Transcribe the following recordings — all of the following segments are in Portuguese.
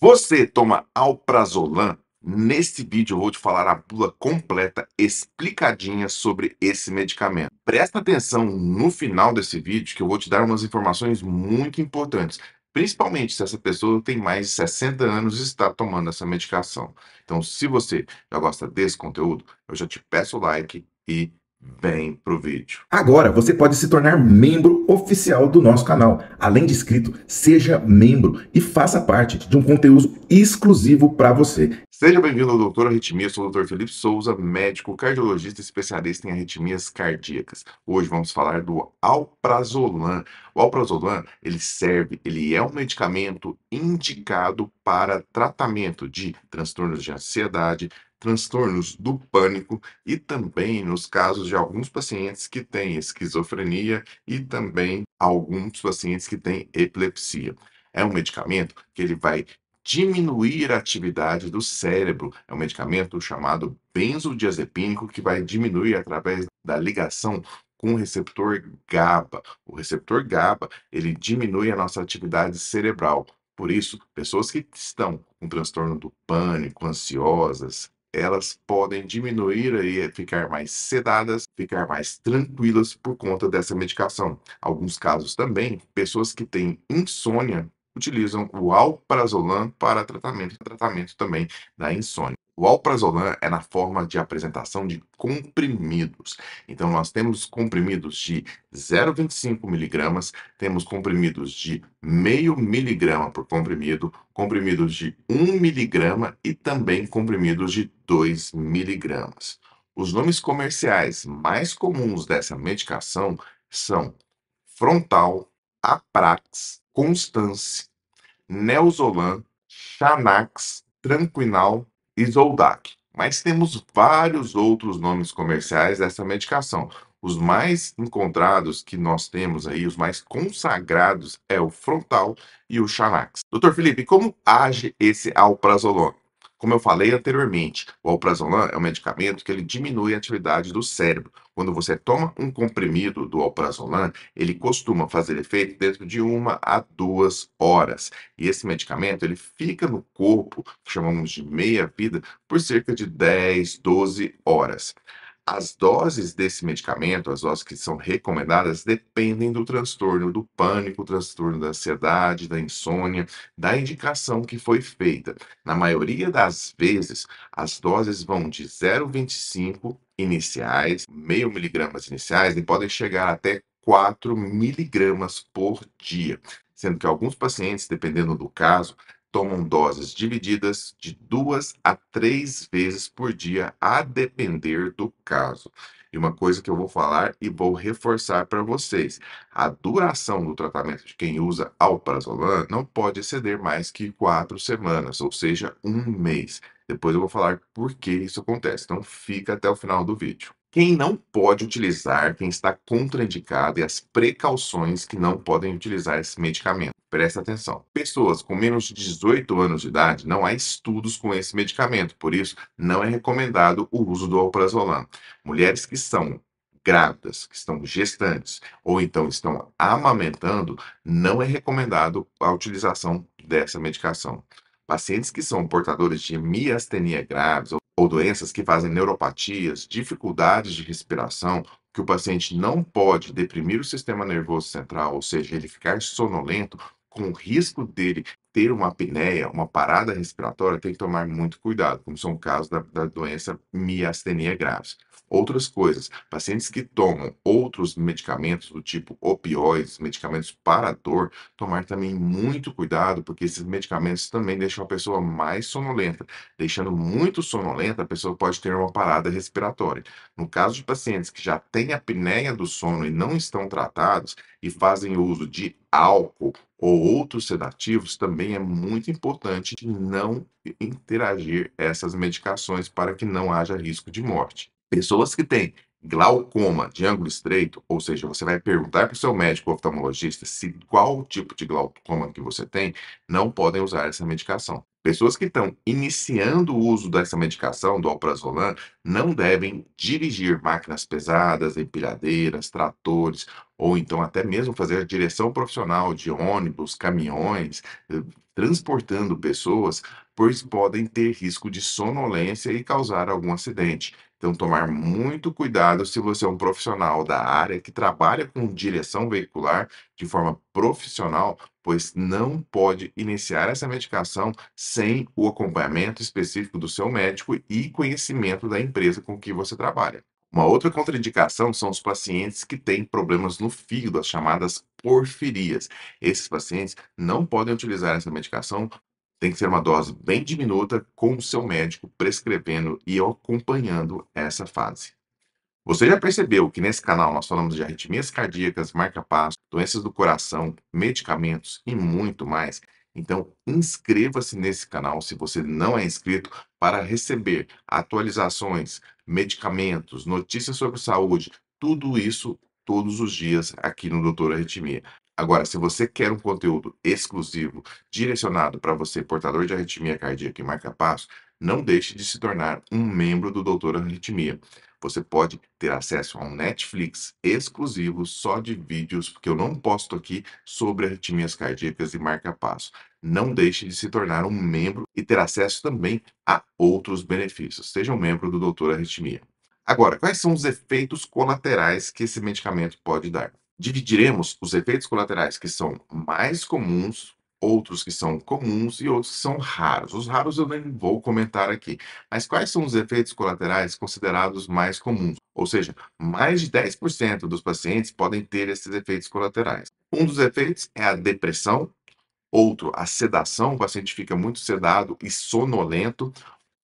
Você toma alprazolam? Neste vídeo eu vou te falar a bula completa, explicadinha sobre esse medicamento. Presta atenção no final desse vídeo que eu vou te dar umas informações muito importantes, principalmente se essa pessoa tem mais de 60 anos e está tomando essa medicação. Então, se você já gosta desse conteúdo, eu já te peço o like e Vem o vídeo. Agora você pode se tornar membro oficial do nosso canal. Além de inscrito, seja membro e faça parte de um conteúdo exclusivo para você. Seja bem-vindo ao Doutor Arritmia, sou o Dr. Felipe Souza, médico cardiologista especialista em arritmias cardíacas. Hoje vamos falar do alprazolam. O alprazolam, ele serve, ele é um medicamento indicado para tratamento de transtornos de ansiedade, transtornos do pânico e também nos casos de alguns pacientes que têm esquizofrenia e também alguns pacientes que têm epilepsia. É um medicamento que ele vai diminuir a atividade do cérebro. É um medicamento chamado benzodiazepínico que vai diminuir através da ligação com o receptor GABA. O receptor GABA, ele diminui a nossa atividade cerebral. Por isso, pessoas que estão com transtorno do pânico, ansiosas, elas podem diminuir e é ficar mais sedadas, ficar mais tranquilas por conta dessa medicação. Alguns casos também, pessoas que têm insônia utilizam o alprazolam para tratamento, tratamento também da insônia. O alprazolam é na forma de apresentação de comprimidos. Então, nós temos comprimidos de 0,25 miligramas, temos comprimidos de meio miligrama por comprimido, comprimidos de 1 miligrama e também comprimidos de 2 miligramas. Os nomes comerciais mais comuns dessa medicação são Frontal, Aprax, Constance, Neozolan, Xanax, Tranquinal Isoldac, mas temos vários outros nomes comerciais dessa medicação. Os mais encontrados que nós temos aí, os mais consagrados, é o frontal e o Xanax. Dr. Felipe, como age esse alprazolone? Como eu falei anteriormente, o alprazolam é um medicamento que ele diminui a atividade do cérebro. Quando você toma um comprimido do alprazolam, ele costuma fazer efeito dentro de uma a duas horas. E esse medicamento ele fica no corpo, que chamamos de meia-vida, por cerca de 10, 12 horas. As doses desse medicamento, as doses que são recomendadas, dependem do transtorno do pânico, transtorno da ansiedade, da insônia, da indicação que foi feita. Na maioria das vezes, as doses vão de 0,25 iniciais, meio miligramas iniciais, e podem chegar até 4 miligramas por dia, sendo que alguns pacientes, dependendo do caso, tomam doses divididas de duas a três vezes por dia, a depender do caso. E uma coisa que eu vou falar e vou reforçar para vocês: a duração do tratamento de quem usa alprazolam não pode exceder mais que quatro semanas, ou seja, um mês. Depois eu vou falar por que isso acontece, então fica até o final do vídeo. Quem não pode utilizar, quem está contraindicado e as precauções que não podem utilizar esse medicamento. Presta atenção. Pessoas com menos de 18 anos de idade, não há estudos com esse medicamento, por isso não é recomendado o uso do alprazolam. Mulheres que são grávidas, que estão gestantes ou então estão amamentando, não é recomendado a utilização dessa medicação. Pacientes que são portadores de miastenia graves ou doenças que fazem neuropatias, dificuldades de respiração, que o paciente não pode deprimir o sistema nervoso central, ou seja, ele ficar sonolento, com risco dele ter uma apneia, uma parada respiratória, tem que tomar muito cuidado, como são o caso da, da doença miastenia graves. Outras coisas, pacientes que tomam outros medicamentos do tipo opioides, medicamentos para dor, tomar também muito cuidado, porque esses medicamentos também deixam a pessoa mais sonolenta. Deixando muito sonolenta, a pessoa pode ter uma parada respiratória. No caso de pacientes que já têm apneia do sono e não estão tratados e fazem uso de álcool ou outros sedativos, também é muito importante não interagir essas medicações para que não haja risco de morte. Pessoas que têm glaucoma de ângulo estreito, ou seja, você vai perguntar para o seu médico oftalmologista se qual tipo de glaucoma que você tem, não podem usar essa medicação. Pessoas que estão iniciando o uso dessa medicação, do alprazolam, não devem dirigir máquinas pesadas, empilhadeiras, tratores, ou então até mesmo fazer direção profissional de ônibus, caminhões, eh, transportando pessoas, pois podem ter risco de sonolência e causar algum acidente. Então, tomar muito cuidado se você é um profissional da área que trabalha com direção veicular de forma profissional, pois não pode iniciar essa medicação sem o acompanhamento específico do seu médico e conhecimento da empresa com que você trabalha. Uma outra contraindicação são os pacientes que têm problemas no fígado, as chamadas porfirias. Esses pacientes não podem utilizar essa medicação tem que ser uma dose bem diminuta com o seu médico prescrevendo e acompanhando essa fase. Você já percebeu que nesse canal nós falamos de arritmias cardíacas, marca-passo, doenças do coração, medicamentos e muito mais? Então, inscreva-se nesse canal se você não é inscrito para receber atualizações, medicamentos, notícias sobre saúde, tudo isso todos os dias aqui no Doutor Arritmia. Agora, se você quer um conteúdo exclusivo, direcionado para você, portador de arritmia cardíaca e marca-passo, não deixe de se tornar um membro do Doutor Arritmia. Você pode ter acesso a um Netflix exclusivo só de vídeos que eu não posto aqui sobre arritmias cardíacas e marca-passo. Não deixe de se tornar um membro e ter acesso também a outros benefícios. Seja um membro do Doutor Arritmia. Agora, quais são os efeitos colaterais que esse medicamento pode dar? Dividiremos os efeitos colaterais que são mais comuns, outros que são comuns e outros que são raros. Os raros eu nem vou comentar aqui. Mas quais são os efeitos colaterais considerados mais comuns? Ou seja, mais de 10% dos pacientes podem ter esses efeitos colaterais. Um dos efeitos é a depressão, outro, a sedação, o paciente fica muito sedado e sonolento.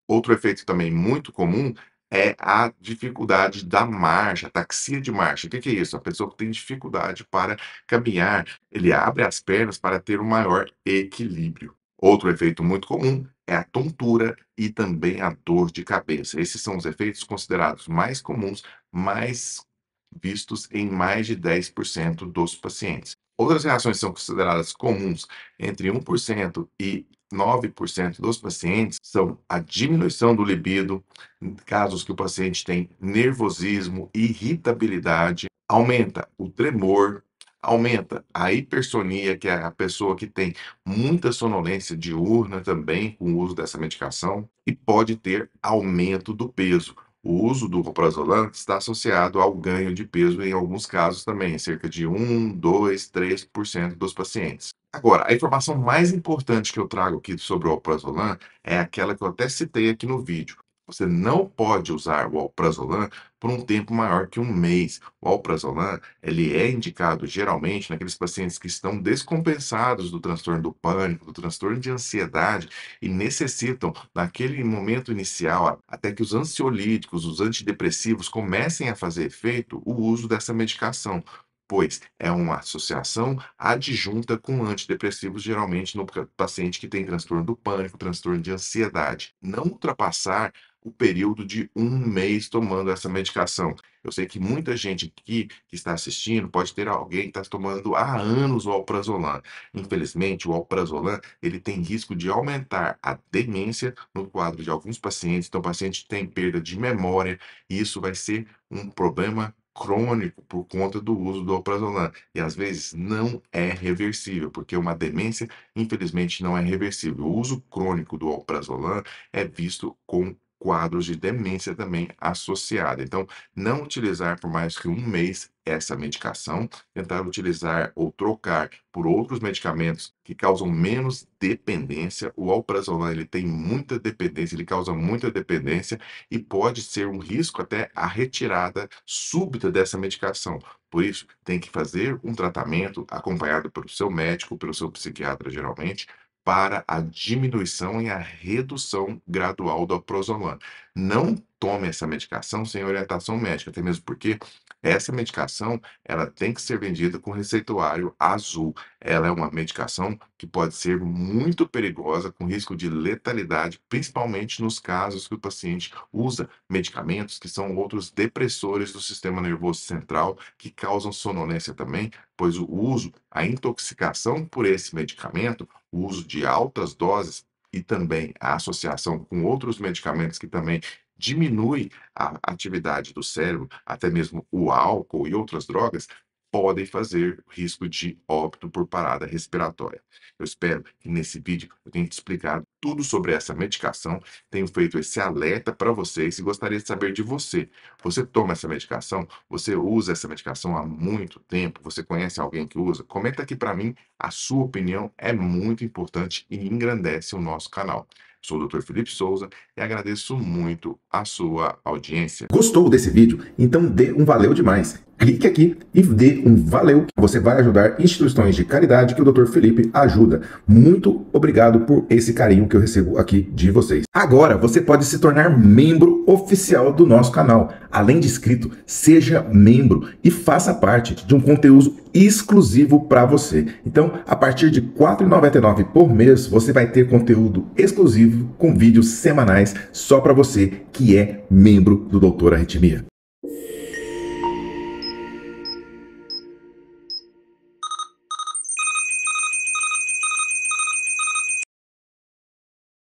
Outro efeito também muito comum é a dificuldade da marcha, taxia de marcha. O que, que é isso? A pessoa que tem dificuldade para caminhar, ele abre as pernas para ter um maior equilíbrio. Outro efeito muito comum é a tontura e também a dor de cabeça. Esses são os efeitos considerados mais comuns, mais vistos em mais de 10% dos pacientes. Outras reações são consideradas comuns entre 1% e 9% dos pacientes são a diminuição do libido, casos que o paciente tem nervosismo, irritabilidade, aumenta o tremor, aumenta a hipersonia, que é a pessoa que tem muita sonolência diurna também com o uso dessa medicação, e pode ter aumento do peso. O uso do roprazolam está associado ao ganho de peso em alguns casos também, cerca de 1, 2, 3% dos pacientes. Agora, a informação mais importante que eu trago aqui sobre o roprazolam é aquela que eu até citei aqui no vídeo. Você não pode usar o alprazolam por um tempo maior que um mês. O alprazolam, ele é indicado geralmente naqueles pacientes que estão descompensados do transtorno do pânico, do transtorno de ansiedade e necessitam, naquele momento inicial, até que os ansiolíticos, os antidepressivos comecem a fazer efeito, o uso dessa medicação pois é uma associação adjunta com antidepressivos, geralmente no paciente que tem transtorno do pânico, transtorno de ansiedade. Não ultrapassar o período de um mês tomando essa medicação. Eu sei que muita gente aqui que está assistindo pode ter alguém que está tomando há anos o alprazolam. Infelizmente, o alprazolam ele tem risco de aumentar a demência no quadro de alguns pacientes. Então, o paciente tem perda de memória e isso vai ser um problema crônico por conta do uso do alprazolam e às vezes não é reversível, porque uma demência infelizmente não é reversível. O uso crônico do alprazolam é visto com quadros de demência também associada. Então, não utilizar por mais que um mês essa medicação, tentar utilizar ou trocar por outros medicamentos que causam menos dependência. O alprazolam ele tem muita dependência, ele causa muita dependência e pode ser um risco até a retirada súbita dessa medicação. Por isso, tem que fazer um tratamento acompanhado pelo seu médico, pelo seu psiquiatra geralmente, para a diminuição e a redução gradual do prozolano. Não tome essa medicação sem orientação médica, até mesmo porque essa medicação ela tem que ser vendida com receituário azul. Ela é uma medicação que pode ser muito perigosa, com risco de letalidade, principalmente nos casos que o paciente usa medicamentos que são outros depressores do sistema nervoso central, que causam sonolência também, pois o uso, a intoxicação por esse medicamento, o uso de altas doses e também a associação com outros medicamentos que também diminui a atividade do cérebro, até mesmo o álcool e outras drogas, podem fazer risco de óbito por parada respiratória. Eu espero que nesse vídeo eu tenha te explicado tudo sobre essa medicação, tenho feito esse alerta para vocês e gostaria de saber de você. Você toma essa medicação? Você usa essa medicação há muito tempo? Você conhece alguém que usa? Comenta aqui para mim, a sua opinião é muito importante e engrandece o nosso canal. Sou o Dr. Felipe Souza e agradeço muito a sua audiência. Gostou desse vídeo? Então dê um valeu demais clique aqui e dê um valeu. Você vai ajudar instituições de caridade que o Dr. Felipe ajuda. Muito obrigado por esse carinho que eu recebo aqui de vocês. Agora você pode se tornar membro oficial do nosso canal. Além de inscrito, seja membro e faça parte de um conteúdo exclusivo para você. Então, a partir de R$ 4,99 por mês, você vai ter conteúdo exclusivo com vídeos semanais só para você que é membro do Doutor Arritmia.